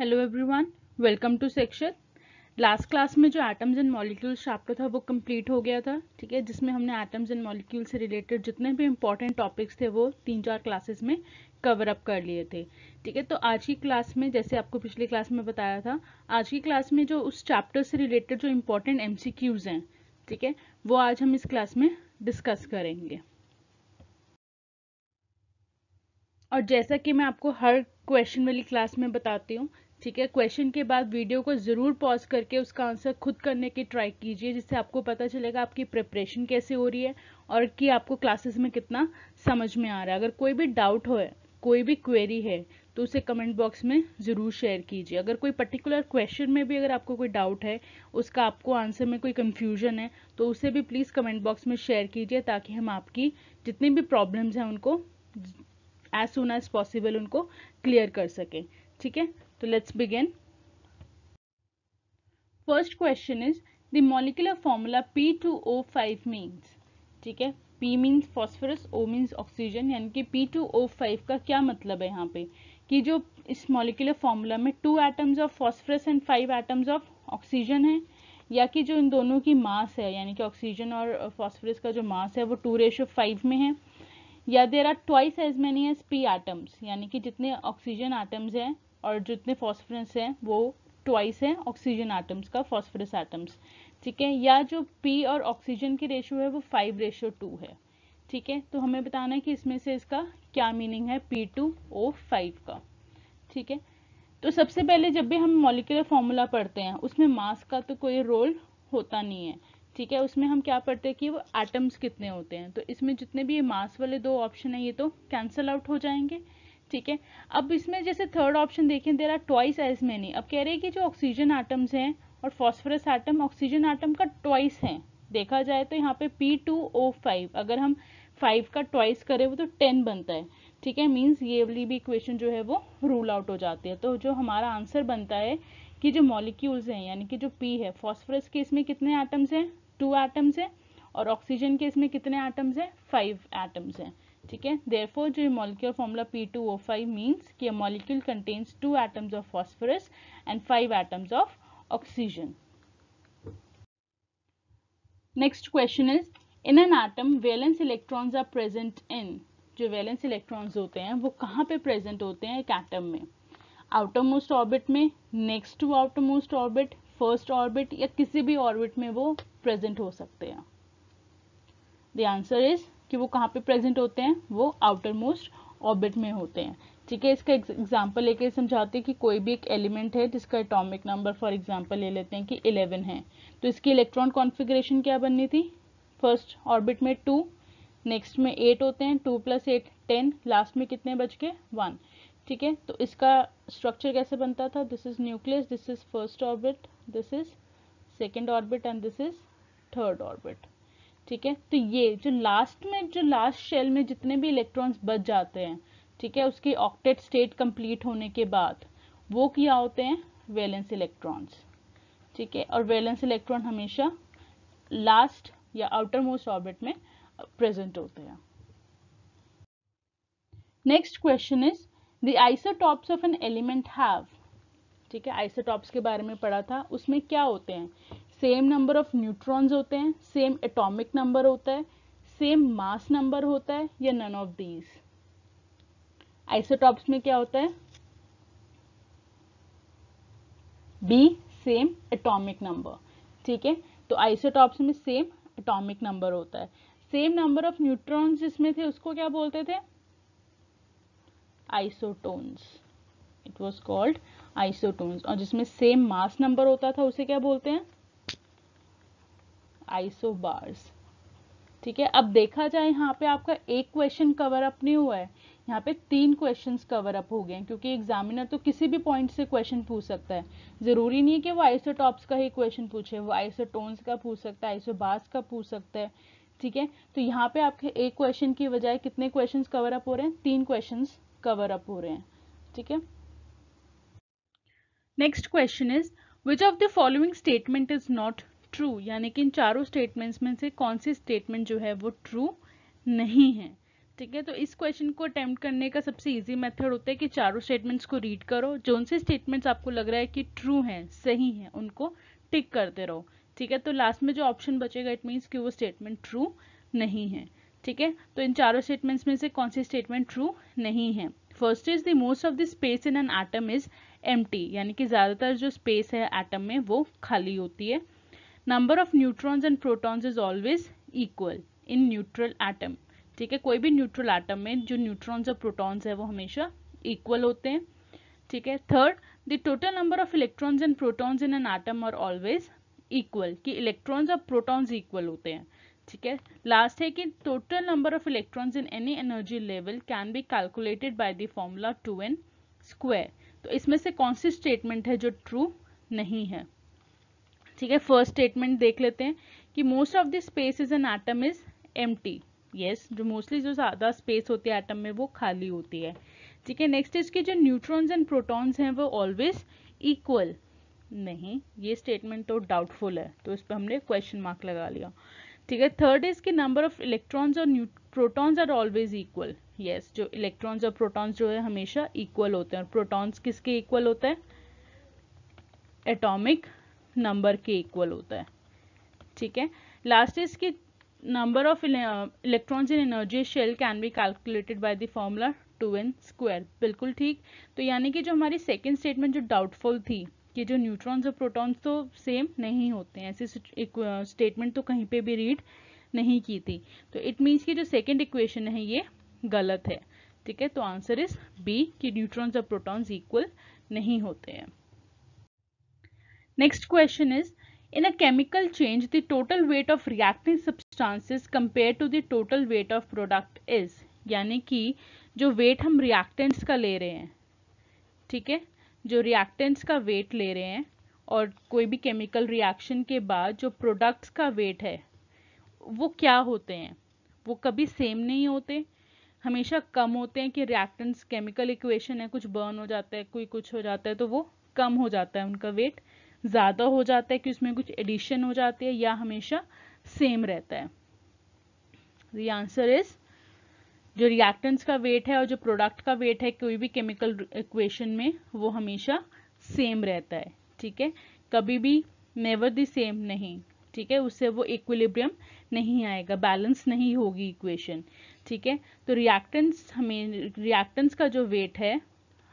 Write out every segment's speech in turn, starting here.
hello everyone welcome to section last class में जो atoms and molecules chapter था वो कंप्लीट हो गया था ठीक है जिसमें हमने एटम्स एंड मॉलिक्यूल से रिलेटेड जितने भी इंपॉर्टेंट टॉपिक्स थे वो तीन चार क्लासेस में कवर अप कर लिए थे ठीक है तो आज की क्लास में जैसे आपको पिछली क्लास में बताया था आज की क्लास में जो उस चैप्टर से रिलेटेड जो इम्पोर्टेंट एम हैं ठीक है वो आज हम इस क्लास में डिस्कस करेंगे और जैसा कि मैं आपको हर क्वेश्चन वाली क्लास में बताती हूँ ठीक है क्वेश्चन के बाद वीडियो को ज़रूर पॉज करके उसका आंसर खुद करने की ट्राई कीजिए जिससे आपको पता चलेगा आपकी प्रिपरेशन कैसे हो रही है और कि आपको क्लासेस में कितना समझ में आ रहा है अगर कोई भी डाउट हो कोई भी क्वेरी है तो उसे कमेंट बॉक्स में ज़रूर शेयर कीजिए अगर कोई पर्टिकुलर क्वेश्चन में भी अगर आपको कोई डाउट है उसका आपको आंसर में कोई कन्फ्यूजन है तो उसे भी प्लीज़ कमेंट बॉक्स में शेयर कीजिए ताकि हम आपकी जितनी भी प्रॉब्लम्स हैं उनको एज सुन एज पॉसिबल उनको क्लियर कर सकें ठीक है तो let's begin first question is the molecular formula P two O five means ठीक है P means phosphorus O means oxygen यानी कि पी टू ओ फाइव का क्या मतलब है यहाँ पे कि जो इस मॉलिकुलर फॉर्मूला में two atoms of phosphorus and five atoms of oxygen है या कि जो इन दोनों की मास है यानी कि ऑक्सीजन और फॉस्फोरस का जो मास है वो टू रेशो फाइव में है या there are twice as many as P atoms यानी कि जितने ऑक्सीजन आइटम्स हैं और जितने फॉस्फरस हैं वो ट्वाइस है ऑक्सीजन आइटम्स का फॉस्फरस आइटम्स ठीक है या जो पी और ऑक्सीजन की रेशो है वो फाइव रेशो टू है ठीक है तो हमें बताना है कि इसमें से इसका क्या मीनिंग है पी टू ओ फाइव का ठीक है तो सबसे पहले जब भी हम मॉलिकुलर फॉर्मूला पढ़ते हैं उसमें मास का तो कोई रोल होता नहीं है ठीक है उसमें हम क्या पढ़ते हैं कि वो एटम्स कितने होते हैं तो इसमें जितने भी मास वाले दो ऑप्शन है ये तो कैंसिल आउट हो जाएंगे ठीक है अब इसमें जैसे थर्ड ऑप्शन देखें there are twice as many अब कह रहे हैं कि जो ऑक्सीजन आइटम्स हैं और फॉस्फोरस आइटम ऑक्सीजन आइटम का ट्वाइस है देखा जाए तो यहाँ पे पी टू ओ फाइव अगर हम फाइव का ट्वाइस करें वो तो टेन बनता है ठीक है मीन्स ये वाली भी इक्वेशन जो है वो रूल आउट हो जाती है तो जो हमारा आंसर बनता है कि जो मॉलिक्यूल्स हैं यानी कि जो पी है फॉस्फोरस के इसमें कितने आइटम्स हैं टू एटम्स हैं और ऑक्सीजन के इसमें कितने एटम्स हैं फाइव एटम्स हैं ठीक है देयरफॉर जो molecule formula P two O five means कि molecule contains two atoms of phosphorus and five atoms of oxygen next question is in an atom valence electrons are present in जो valence electrons होते हैं वो कहाँ पे present होते हैं एक एटम में आउटर मोस्ट ऑर्बिट में next to outer most orbit first orbit या किसी भी ऑर्बिट में वो प्रेजेंट हो सकते हैं द आंसर इज कि वो कहाँ पे प्रेजेंट होते हैं वो आउटर मोस्ट ऑर्बिट में होते हैं ठीक है इसका एग्जाम्पल लेके समझाते हैं कि कोई भी एक एलिमेंट है जिसका एटॉमिक नंबर फॉर एग्जाम्पल ले लेते हैं कि 11 है तो इसकी इलेक्ट्रॉन कॉन्फिग्रेशन क्या बननी थी फर्स्ट ऑर्बिट में टू नेक्स्ट में एट होते हैं two plus eight ten last में कितने बच के वन ठीक है तो इसका स्ट्रक्चर कैसे बनता था this is nucleus this is first orbit this is second orbit and this is third orbit ठीक है तो ये जो लास्ट में जो लास्ट शेल में जितने भी इलेक्ट्रॉन्स बच जाते हैं ठीक है उसकी ऑक्टेट स्टेट कंप्लीट होने के बाद वो क्या होते हैं वेलेंस इलेक्ट्रॉन्स ठीक है और वेलेंस इलेक्ट्रॉन हमेशा लास्ट या आउटर मोस्ट ऑर्बिट में प्रेजेंट होते हैं next question is the isotopes of an element have ठीक है आइसोटॉप्स के बारे में पढ़ा था उसमें क्या होते हैं सेम नंबर ऑफ न्यूट्रॉन्स होते हैं सेम एटॉमिक नंबर होता है सेम मास नंबर होता है या नन ऑफ दीज आइसोटॉप्स में क्या होता है बी सेम एटॉमिक नंबर ठीक है तो आइसोटॉप्स में सेम एटॉमिक नंबर होता है सेम नंबर ऑफ न्यूट्रॉन्स जिसमें थे उसको क्या बोलते थे isotones it was called isotones और जिसमें सेम मास नंबर होता था उसे क्या बोलते हैं आइसोबार्स ठीक है अब देखा जाए यहाँ पे आपका एक क्वेश्चन कवर अप नहीं हुआ है यहाँ पे तीन क्वेश्चंस कवर अप हो गए हैं क्योंकि एग्जामिनर तो किसी भी पॉइंट से क्वेश्चन पूछ सकता है ज़रूरी नहीं है कि वो आइसोटॉप्स का ही क्वेश्चन पूछे वो आइसोटोन्स का पूछ सकता है आइसोबार्स का पूछ सकता है ठीक है तो यहाँ पे आपके एक क्वेश्चन की बजाय कितने क्वेश्चन कवर अप हो रहे हैं तीन क्वेश्चन कवर अप हो रहे हैं ठीक है next question is which of the following statement is not true यानी कि इन चारों स्टेटमेंट्स में से कौन सी स्टेटमेंट जो है वो ट्रू नहीं है ठीक है तो इस क्वेश्चन को अटेम्प्ट करने का सबसे इजी मेथड होता है कि चारों स्टेटमेंट्स को रीड करो जो से स्टेटमेंट्स आपको लग रहा है कि ट्रू हैं सही हैं उनको टिक करते रहो ठीक है तो लास्ट में जो ऑप्शन बचेगा इट मीन्स कि वो स्टेटमेंट ट्रू नहीं है ठीक है तो इन चारों स्टेटमेंट्स में से कौन सी स्टेटमेंट ट्रू नहीं है first is the most of the space in an atom is एम यानी कि ज़्यादातर जो स्पेस है एटम में वो खाली होती है number of neutrons and protons is always equal in neutral atom ठीक है कोई भी न्यूट्रल एटम में जो न्यूट्रॉन्स और प्रोटॉन्स है वो हमेशा इक्वल होते हैं ठीक है third the total number of electrons and protons in an atom are always equal कि इलेक्ट्रॉन्स और प्रोटॉन्स इक्वल होते हैं ठीक है लास्ट है कि total number of electrons in any energy level can be calculated by the formula two n square तो इसमें से कौन सी स्टेटमेंट है जो ट्रू नहीं है ठीक है फर्स्ट स्टेटमेंट देख लेते हैं कि most of the space is an atom is एम यस जो मोस्टली जो ज़्यादा स्पेस होती है एटम में वो खाली होती है ठीक है नेक्स्ट इसके जो न्यूट्रॉन्स एंड प्रोटॉन्स हैं वो ऑलवेज इक्वल नहीं ये स्टेटमेंट तो डाउटफुल है तो इस पर हमने क्वेश्चन मार्क लगा लिया ठीक है थर्ड इज के नंबर ऑफ इलेक्ट्रॉन्स और protons are always equal yes जो इलेक्ट्रॉन्स और प्रोटॉन्स जो है हमेशा इक्वल होते हैं और प्रोटॉन्स किसके इक्वल होता है एटॉमिक नंबर के इक्वल होता है ठीक है लास्ट इज के number of electrons in energy shell can be calculated by the formula two n square बिल्कुल ठीक तो यानी कि जो हमारी सेकेंड स्टेटमेंट जो डाउटफुल थी कि जो न्यूट्रॉन्स और प्रोटॉन्स तो सेम नहीं होते हैं एक स्टेटमेंट तो कहीं पे भी रीड नहीं की थी तो इट मीन्स कि जो सेकेंड इक्वेशन है ये गलत है ठीक है तो आंसर इज बी कि न्यूट्रॉन्स और प्रोटॉन्स इक्वल नहीं होते हैं next question is in a chemical change the total weight of reacting substances compare to the total weight of product is यानी कि जो वेट हम रिएक्टेंट्स का ले रहे हैं ठीक है जो रिएक्टेंट्स का वेट ले रहे हैं और कोई भी केमिकल रिएक्शन के बाद जो प्रोडक्ट्स का वेट है वो क्या होते हैं वो कभी सेम नहीं होते हमेशा कम होते हैं कि रिएक्टेंट्स केमिकल इक्वेशन है कुछ बर्न हो जाता है कोई कुछ हो जाता है तो वो कम हो जाता है उनका वेट ज़्यादा हो जाता है कि उसमें कुछ एडिशन हो जाती है या हमेशा सेम रहता है दी आंसर इज जो रिएक्टेंट्स का वेट है और जो प्रोडक्ट का वेट है कोई भी केमिकल इक्वेशन में वो हमेशा सेम रहता है ठीक है कभी भी नेवर दी सेम नहीं ठीक है उससे वो इक्विलिब्रियम नहीं आएगा बैलेंस नहीं होगी इक्वेशन ठीक है तो रिएक्टेंट्स हमें रिएक्टेंट्स का जो वेट है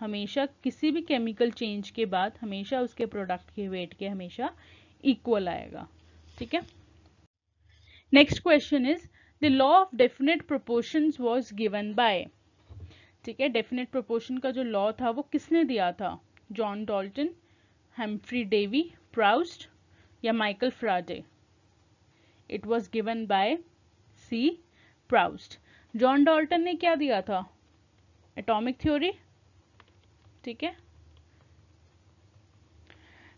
हमेशा किसी भी केमिकल चेंज के बाद हमेशा उसके प्रोडक्ट के वेट के हमेशा इक्वल आएगा ठीक है next question is the law of definite proportions was given by ठीक है डेफिनेट प्रोपोर्शन का जो लॉ था वो किसने दिया था John Dalton Humphry Davy Proust या Michael Faraday it was given by C Proust John Dalton ने क्या दिया था एटॉमिक थ्योरी ठीक है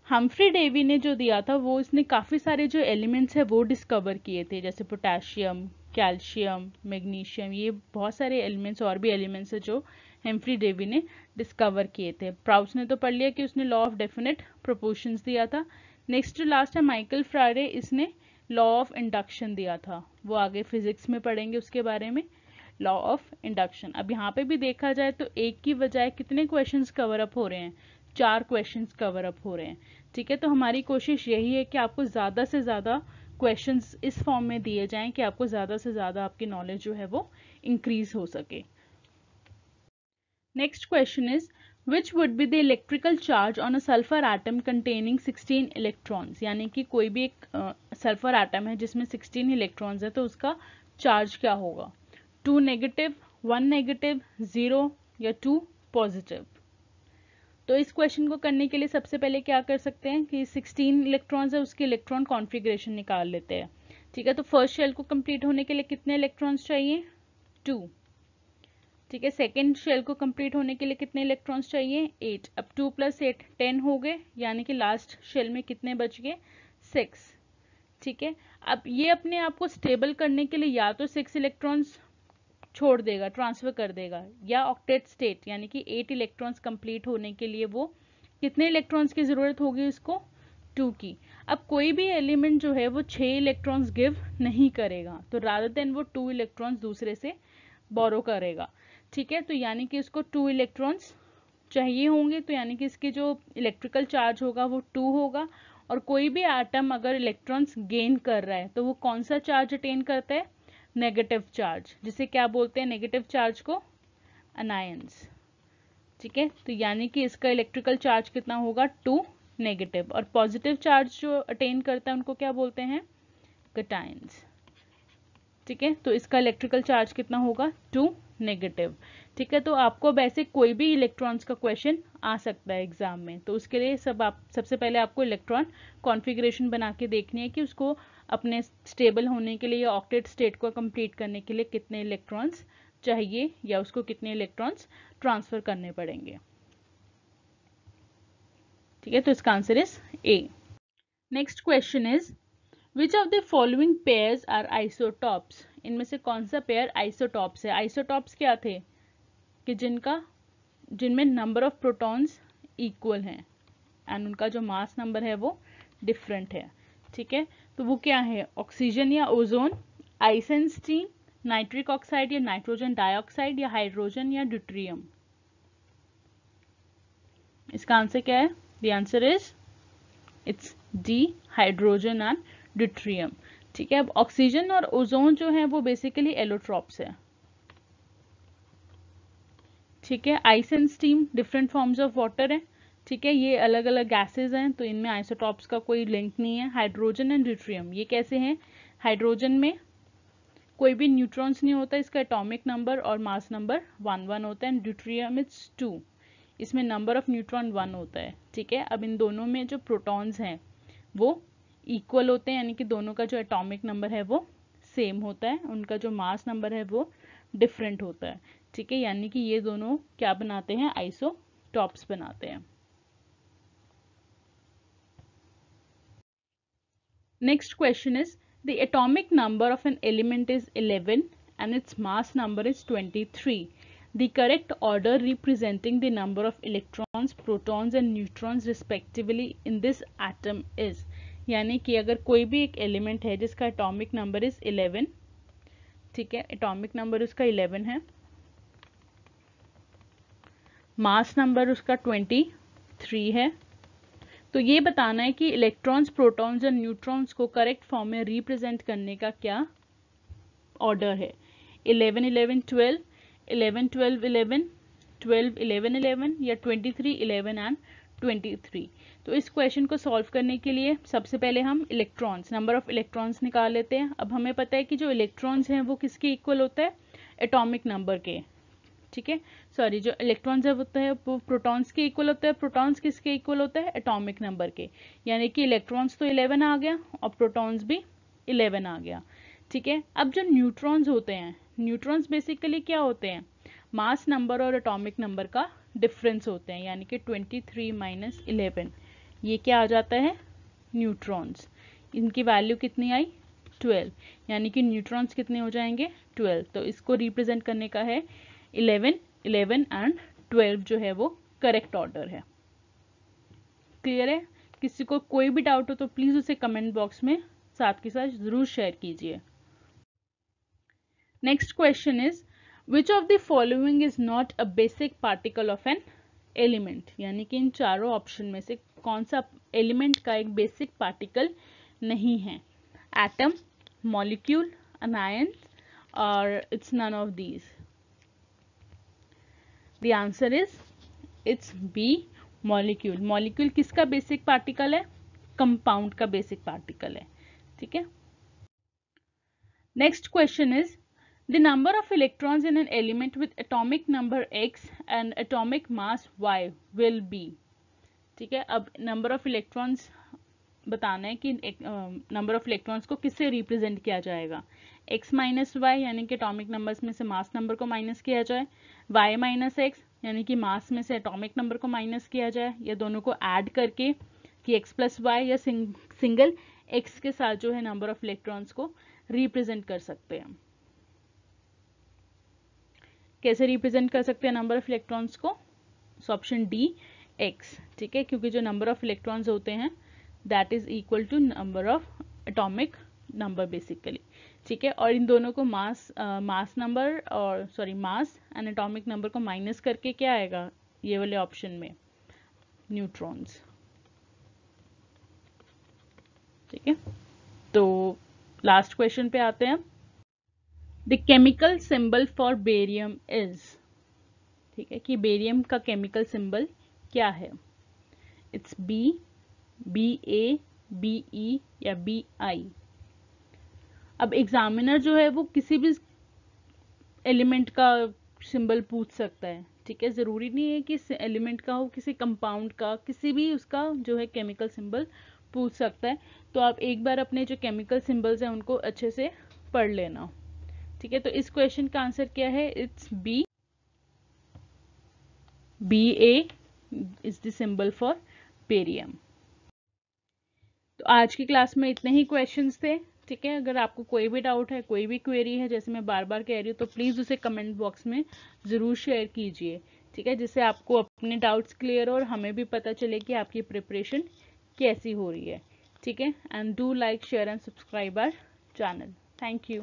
हम्फ्री डेवी ने जो दिया था वो इसने काफ़ी सारे जो एलिमेंट्स है वो डिस्कवर किए थे जैसे पोटेशियम कैल्शियम मैग्नीशियम ये बहुत सारे एलिमेंट्स और भी एलिमेंट्स है जो हेम्फ्री डेवी ने डिस्कवर किए थे प्राउस ने तो पढ़ लिया कि उसने लॉ ऑफ डेफिनेट प्रोपोर्शंस दिया था नेक्स्ट लास्ट है माइकल फ्राइडे इसने लॉ ऑफ इंडक्शन दिया था वो आगे फिजिक्स में पढ़ेंगे उसके बारे में लॉ ऑफ इंडक्शन अब यहाँ पे भी देखा जाए तो एक की बजाय कितने क्वेश्चन कवर अप हो रहे हैं चार क्वेश्चन कवर अप हो रहे हैं ठीक है तो हमारी कोशिश यही है कि आपको ज़्यादा से ज़्यादा क्वेश्चंस इस फॉर्म में दिए जाएं कि आपको ज़्यादा से ज़्यादा आपकी नॉलेज जो है वो इंक्रीज हो सके next question is which would be the electrical charge on a sulphur atom containing 16 electrons यानी कि कोई भी एक सल्फर uh, है जिसमें 16 इलेक्ट्रॉन्स है तो उसका चार्ज क्या होगा two negative one negative zero या टू पॉजिटिव तो इस क्वेश्चन को करने के लिए सबसे पहले क्या कर सकते हैं कि 16 इलेक्ट्रॉन्स है उसके इलेक्ट्रॉन कॉन्फ़िगरेशन निकाल लेते हैं ठीक है तो फर्स्ट शेल को कंप्लीट होने के लिए कितने इलेक्ट्रॉन्स चाहिए टू ठीक है सेकेंड शेल को कंप्लीट होने के लिए कितने इलेक्ट्रॉन्स चाहिए एट अब टू प्लस एट टेन हो गए यानी कि लास्ट शेल में कितने बच गए सिक्स ठीक है अब ये अपने आप को स्टेबल करने के लिए या तो सिक्स इलेक्ट्रॉन्स छोड़ देगा ट्रांसफर कर देगा या ऑक्टेट स्टेट यानी कि एट इलेक्ट्रॉन्स कंप्लीट होने के लिए वो कितने इलेक्ट्रॉन्स की ज़रूरत होगी उसको टू की अब कोई भी एलिमेंट जो है वो छः इलेक्ट्रॉन्स गिव नहीं करेगा तो राधर देन वो टू इलेक्ट्रॉन्स दूसरे से बोरो करेगा ठीक है तो यानी कि इसको टू इलेक्ट्रॉन्स चाहिए होंगे तो यानी कि इसके जो इलेक्ट्रिकल चार्ज होगा वो टू होगा और कोई भी आटम अगर इलेक्ट्रॉन्स गेन कर रहा है तो वो कौन सा चार्ज अटेन करता है नेगेटिव चार्ज जिसे क्या बोलते हैं नेगेटिव चार्ज को अनायंस ठीक है तो यानी कि इसका इलेक्ट्रिकल चार्ज कितना होगा टू नेगेटिव और पॉजिटिव चार्ज जो अटेन करता है उनको क्या बोलते हैं कटायंस ठीक है तो इसका इलेक्ट्रिकल चार्ज कितना होगा टू नेगेटिव ठीक है तो आपको वैसे कोई भी इलेक्ट्रॉन्स का क्वेश्चन आ सकता है एग्जाम में तो उसके लिए सब आप सबसे पहले आपको इलेक्ट्रॉन कॉन्फ़िगरेशन बना के देखनी है कि उसको अपने स्टेबल होने के लिए या ऑक्टेट स्टेट को कंप्लीट करने के लिए कितने इलेक्ट्रॉन्स चाहिए या उसको कितने इलेक्ट्रॉन्स ट्रांसफ़र करने पड़ेंगे ठीक है तो इसका answer is A next question is which of the following pairs are isotopes इनमें से कौन सा पेयर आइसोटॉप्स है आइसोटॉप्स क्या थे कि जिनका जिनमें नंबर ऑफ प्रोटॉन्स इक्वल हैं एंड उनका जो मास नंबर है वो डिफरेंट है ठीक है तो वो क्या है ऑक्सीजन या ओजोन आइसेंस्टीन नाइट्रिक ऑक्साइड या नाइट्रोजन डाइऑक्साइड या हाइड्रोजन या ड्यूट्रियम इसका आंसर क्या है the answer is it's D hydrogen and deuterium ठीक है अब ऑक्सीजन और ओजोन जो है वो बेसिकली एलोट्रॉप्स है ठीक है ice and steam different forms of water है ठीक है ये अलग अलग गैसेस हैं तो इनमें आइसोटॉप्स का कोई लिंक नहीं है हाइड्रोजन एंड ड्यूट्रियम ये कैसे हैं हाइड्रोजन में कोई भी न्यूट्रॉन्स नहीं होता इसका एटॉमिक नंबर और मास नंबर वन वन होता है एंड ड्यूट्रियम इट्स टू इसमें नंबर ऑफ न्यूट्रॉन वन होता है ठीक है अब इन दोनों में जो प्रोटॉन्स हैं वो इक्वल होते हैं यानी कि दोनों का जो एटॉमिक नंबर है वो सेम होता है उनका जो मास नंबर है वो डिफरेंट होता है ठीक है यानी कि ये दोनों क्या बनाते हैं आइसो टॉप्स बनाते हैं next question is the atomic number of an element is 11 and its mass number is 23 the correct order representing the number of electrons protons and neutrons respectively in this atom is यानी कि अगर कोई भी एक element है जिसका atomic number is eleven ठीक है एटॉमिक नंबर उसका इलेवन है मास नंबर उसका ट्वेंटी थ्री है तो ये बताना है कि इलेक्ट्रॉन्स प्रोटॉन्स और न्यूट्रॉन्स को करेक्ट फॉर्म में रिप्रेजेंट करने का क्या ऑर्डर है eleven eleven twelve eleven twelve eleven twelve eleven eleven या twenty three eleven and twenty three तो इस क्वेश्चन को सॉल्व करने के लिए सबसे पहले हम इलेक्ट्रॉन्स नंबर ऑफ इलेक्ट्रॉन्स निकाल लेते हैं अब हमें पता है कि जो इलेक्ट्रॉन्स हैं वो किसके इक्वल होता है एटॉमिक नंबर के ठीक है सॉरी जो इलेक्ट्रॉन्स है होते हैं वो प्रोटॉन्स के इक्वल होते हैं प्रोटॉन्स किसके इक्वल होते हैं एटॉमिक नंबर के यानी कि इलेक्ट्रॉन्स तो इलेवन आ गया और प्रोटॉन्स भी इलेवन आ गया ठीक है अब जो न्यूट्रॉन्स होते हैं न्यूट्रॉन्स बेसिकली क्या होते हैं मास नंबर और एटॉमिक नंबर का डिफरेंस होते हैं यानी कि ट्वेंटी थ्री माइनस इलेवन ये क्या आ जाता है न्यूट्रॉन्स इनकी वैल्यू कितनी आई ट्वेल्व यानी कि न्यूट्रॉन्स कितने हो जाएंगे ट्वेल्व तो इसको रिप्रेजेंट करने का है इलेवन इलेवन एंड ट्वेल्व जो है वो करेक्ट ऑर्डर है क्लियर है किसी को कोई भी डाउट हो तो प्लीज़ उसे कमेंट बॉक्स में साथ के साथ ज़रूर शेयर कीजिए next question is which of the following is not a basic particle of an element यानी कि इन चारों ऑप्शन में से कौन सा एलिमेंट का एक बेसिक पार्टिकल नहीं है एटम मॉलिक्यूल अनायंस और it's none of these the answer is it's B molecule molecule किसका बेसिक पार्टिकल है कंपाउंड का बेसिक पार्टिकल है ठीक है next question is the number of electrons in an element with atomic number X and atomic mass Y will be ठीक है अब number of electrons बताना है कि नंबर ऑफ इलेक्ट्रॉन्स को किससे रिप्रेजेंट किया जाएगा एक्स माइनस वाई यानी कि अटोमिक नंबर्स में से मास नंबर को माइनस किया जाए वाई माइनस एक्स यानी कि मास में से एटॉमिक नंबर को माइनस किया जाए या दोनों को ऐड करके कि एक्स प्लस वाई या सिंग, सिंगल एक्स के साथ जो है नंबर ऑफ इलेक्ट्रॉन्स को रिप्रेजेंट कर सकते हैं कैसे रिप्रेजेंट कर सकते हैं नंबर ऑफ इलेक्ट्रॉन्स को सो ऑप्शन डी एक्स ठीक है क्योंकि जो नंबर ऑफ इलेक्ट्रॉन्स होते हैं that is equal to number of atomic number basically ठीक है और इन दोनों को मास मास नंबर और सॉरी मास एनाटॉमिक नंबर को माइनस करके क्या आएगा ये वाले ऑप्शन में न्यूट्रॉन्स ठीक है तो लास्ट क्वेश्चन पे आते हैं the chemical symbol for barium is ठीक है कि बेरियम का केमिकल सिंबल क्या है it's B B A B E या बी आई अब एग्जामिनर जो है वो किसी भी एलिमेंट का सिंबल पूछ सकता है ठीक है ज़रूरी नहीं है कि एलिमेंट का हो किसी कंपाउंड का किसी भी उसका जो है केमिकल सिंबल पूछ सकता है तो आप एक बार अपने जो केमिकल सिंबल्स हैं उनको अच्छे से पढ़ लेना ठीक है तो इस क्वेश्चन का आंसर क्या है it's B B A is the symbol for barium तो आज की क्लास में इतने ही क्वेश्चंस थे ठीक है अगर आपको कोई भी डाउट है कोई भी क्वेरी है जैसे मैं बार बार कह रही हूँ तो प्लीज़ उसे कमेंट बॉक्स में ज़रूर शेयर कीजिए ठीक है जिससे आपको अपने डाउट्स क्लियर हो और हमें भी पता चले कि आपकी प्रिपरेशन कैसी हो रही है ठीक है and do like share and subscribe our channel thank you